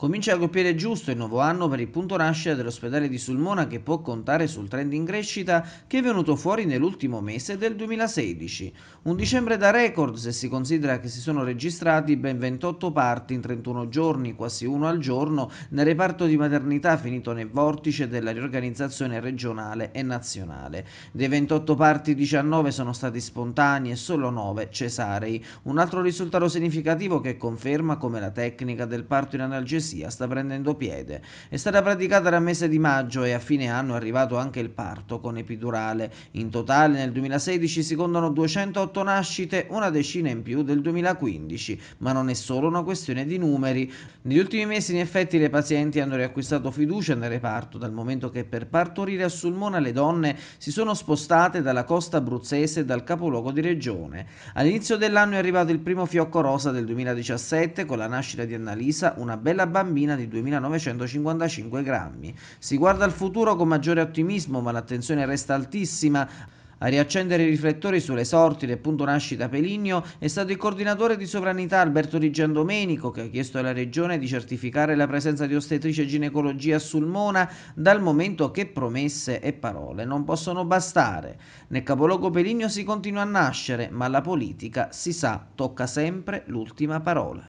Comincia a colpire giusto il nuovo anno per il punto nascita dell'ospedale di Sulmona che può contare sul trend in crescita che è venuto fuori nell'ultimo mese del 2016. Un dicembre da record se si considera che si sono registrati ben 28 parti in 31 giorni, quasi uno al giorno, nel reparto di maternità finito nel vortice della riorganizzazione regionale e nazionale. Dei 28 parti 19 sono stati spontanei e solo 9 cesarei. Un altro risultato significativo che conferma come la tecnica del parto in analgesia l'eutanasia sta prendendo piede. È stata praticata dal mese di maggio e a fine anno è arrivato anche il parto con epidurale. In totale nel 2016 si contano 208 nascite, una decina in più del 2015, ma non è solo una questione di numeri. Negli ultimi mesi in effetti le pazienti hanno riacquistato fiducia nel reparto dal momento che per partorire a Sulmona le donne si sono spostate dalla costa abruzzese e dal capoluogo di regione. All'inizio dell'anno è arrivato il primo fiocco rosa del 2017 con la nascita di Annalisa, una bella bambina bambina di 2.955 grammi. Si guarda al futuro con maggiore ottimismo, ma l'attenzione resta altissima. A riaccendere i riflettori sulle sorti del punto nascita Peligno è stato il coordinatore di sovranità Alberto Di Giandomenico che ha chiesto alla Regione di certificare la presenza di ostetrice ginecologia a Sulmona dal momento che promesse e parole non possono bastare. Nel capoluogo Peligno si continua a nascere, ma la politica, si sa, tocca sempre l'ultima parola.